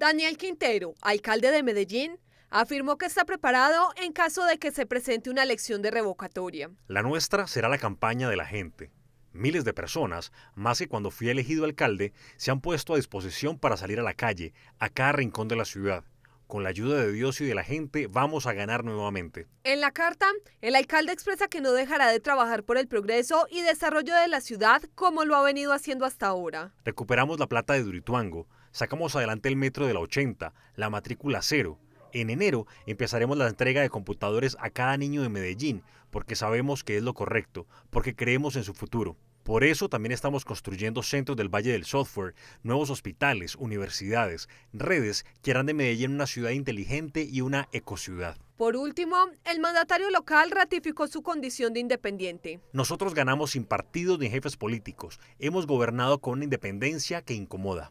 Daniel Quintero, alcalde de Medellín, afirmó que está preparado en caso de que se presente una elección de revocatoria. La nuestra será la campaña de la gente. Miles de personas, más que cuando fui elegido alcalde, se han puesto a disposición para salir a la calle, a cada rincón de la ciudad con la ayuda de Dios y de la gente, vamos a ganar nuevamente. En la carta, el alcalde expresa que no dejará de trabajar por el progreso y desarrollo de la ciudad como lo ha venido haciendo hasta ahora. Recuperamos la plata de Durituango, sacamos adelante el metro de la 80, la matrícula cero. En enero empezaremos la entrega de computadores a cada niño de Medellín, porque sabemos que es lo correcto, porque creemos en su futuro. Por eso también estamos construyendo centros del Valle del Software, nuevos hospitales, universidades, redes que harán de Medellín una ciudad inteligente y una ecociudad. Por último, el mandatario local ratificó su condición de independiente. Nosotros ganamos sin partidos ni jefes políticos. Hemos gobernado con una independencia que incomoda.